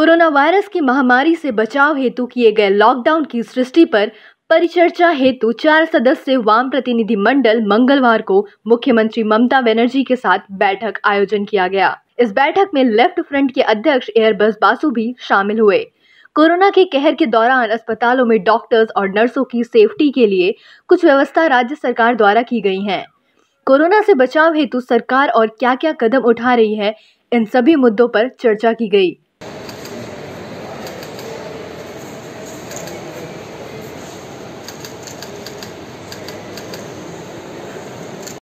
corona virus की महामारी से बचाव हेतु किए गए लॉकडाउन की सृष्टि पर परिचर्चा हेतु चार सदस्य वाम प्रतिनिधि मंडल मंगलवार को मुख्यमंत्री ममता बनर्जी के साथ बैठक आयोजन किया गया इस बैठक में लेफ्ट फ्रंट के अध्यक्ष एयरबस बासु भी शामिल हुए कोरोना के कहर के दौरान अस्पतालों में डॉक्टर्स और नर्सों की सेफ्टी के लिए कुछ व्यवस्था राज्य सरकार द्वारा की गई है कोरोना से बचाव हेतु सरकार और क्या क्या कदम उठा रही है इन सभी मुद्दों पर चर्चा की गई